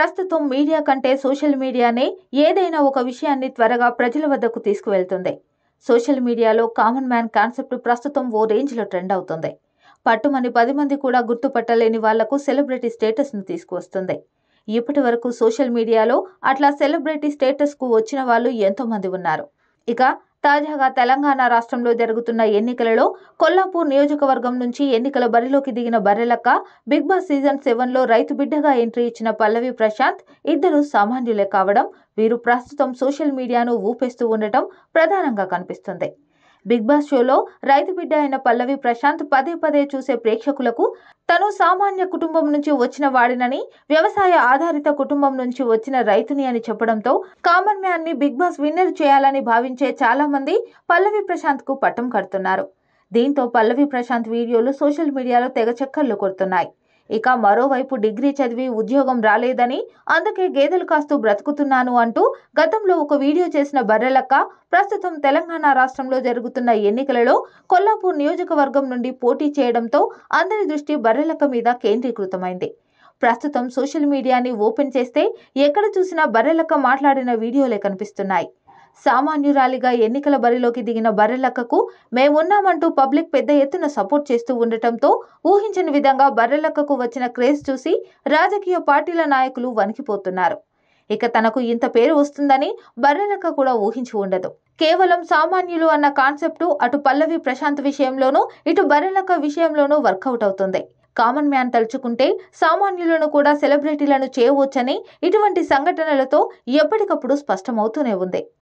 ప్రస్తుతం మీడియా కంటే సోషల్ మీడియానే ఏదైనా ఒక విషయాన్ని త్వరగా ప్రజల వద్దకు తీసుకువెళ్తుంది సోషల్ మీడియాలో కామన్ మ్యాన్ కాన్సెప్ట్ ప్రస్తుతం ఓ రేంజ్లో ట్రెండ్ అవుతుంది పట్టుమని పది మంది కూడా గుర్తుపట్టలేని వాళ్లకు సెలబ్రిటీ స్టేటస్ను తీసుకువస్తుంది ఇప్పటి వరకు సోషల్ మీడియాలో అట్లా సెలబ్రిటీ స్టేటస్కు వచ్చిన వాళ్ళు ఎంతోమంది ఉన్నారు ఇక తాజాగా తెలంగాణ రాష్ట్రంలో జరుగుతున్న ఎన్నికలలో కొల్లాపూర్ నియోజకవర్గం నుంచి ఎన్నికల బరిలోకి దిగిన బర్రెలక్క బిగ్ బాస్ సీజన్ సెవెన్లో రైతు బిడ్డగా ఎంట్రీ ఇచ్చిన పల్లవి ప్రశాంత్ ఇద్దరు సామాన్యులే కావడం వీరు ప్రస్తుతం సోషల్ మీడియాను ఊపేస్తూ ఉండటం ప్రధానంగా కనిపిస్తుంది బిగ్ బాస్ షోలో రైతు బిడ్డ అయిన పల్లవి ప్రశాంత్ పదే పదే చూసే ప్రేక్షకులకు తను సామాన్య కుటుంబం నుంచి వచ్చిన వాడినని వ్యవసాయ ఆధారిత కుటుంబం నుంచి వచ్చిన రైతుని అని చెప్పడంతో కామన్ మ్యాన్ ని బిగ్ బాస్ విన్నర్ చేయాలని భావించే చాలా మంది పల్లవి ప్రశాంత్ కు పట్టం కడుతున్నారు దీంతో పల్లవి ప్రశాంత్ వీడియోలు సోషల్ మీడియాలో తెగ చక్కర్లు కొడుతున్నాయి ఇక మరోవైపు డిగ్రీ చదివి ఉద్యోగం రాలేదని అందుకే గేదెలు కాస్తూ బ్రతుకుతున్నాను అంటూ గతంలో ఒక వీడియో చేసిన బర్రెలక్క ప్రస్తుతం తెలంగాణ రాష్ట్రంలో జరుగుతున్న ఎన్నికలలో కొల్లాపూర్ నియోజకవర్గం నుండి పోటీ చేయడంతో అందరి దృష్టి బర్రెలక్క మీద కేంద్రీకృతమైంది ప్రస్తుతం సోషల్ మీడియాని ఓపెన్ చేస్తే ఎక్కడ చూసినా బర్రెలక్క మాట్లాడిన వీడియోలే కనిపిస్తున్నాయి సామాన్యురాలిగా ఎన్నికల బరిలోకి దిగిన బర్రెలక్కకు మేమున్నామంటూ పబ్లిక్ పెద్ద ఎత్తున సపోర్ట్ చేస్తూ ఉండటంతో ఊహించని విధంగా బర్రెలక్కకు వచ్చిన క్రేజ్ చూసి రాజకీయ పార్టీల నాయకులు వణికిపోతున్నారు ఇక తనకు ఇంత పేరు వస్తుందని బర్రెలక్క కూడా ఊహించి ఉండదు కేవలం సామాన్యులు అన్న కాన్సెప్టు అటు పల్లవి ప్రశాంత్ విషయంలోనూ ఇటు బర్రెలక్క విషయంలోనూ వర్కౌట్ అవుతుంది కామన్ మ్యాన్ తలుచుకుంటే సామాన్యులను కూడా సెలబ్రిటీలను చేయవచ్చని ఇటువంటి సంఘటనలతో ఎప్పటికప్పుడు స్పష్టమవుతూనే ఉంది